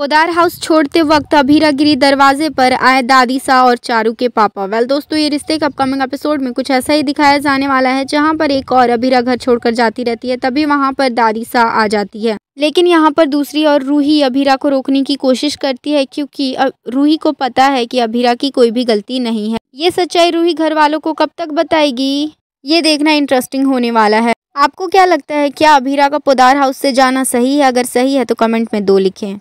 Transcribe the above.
Poddar house छोड़ते वक्त अभीरा गिरी दरवाजे पर आए दादी सा और चारू के पापा वेल दोस्तों ये रिश्ते का अपकमिंग एपिसोड में कुछ ऐसा ही दिखाया जाने वाला है जहां पर एक और अभीरा घर छोड़कर जाती रहती है तभी वहां पर दादी सा आ जाती है लेकिन यहाँ पर दूसरी और रूही अभीरा को रोकने की कोशिश करती है क्योंकि रूही को पता है की अभीरा की कोई भी गलती नहीं है ये सच्चाई रूही घर वालों को कब तक बताएगी ये देखना इंटरेस्टिंग होने वाला है आपको क्या लगता है क्या अभीरा का पोदार हाउस से जाना सही है अगर सही है तो कमेंट में दो लिखें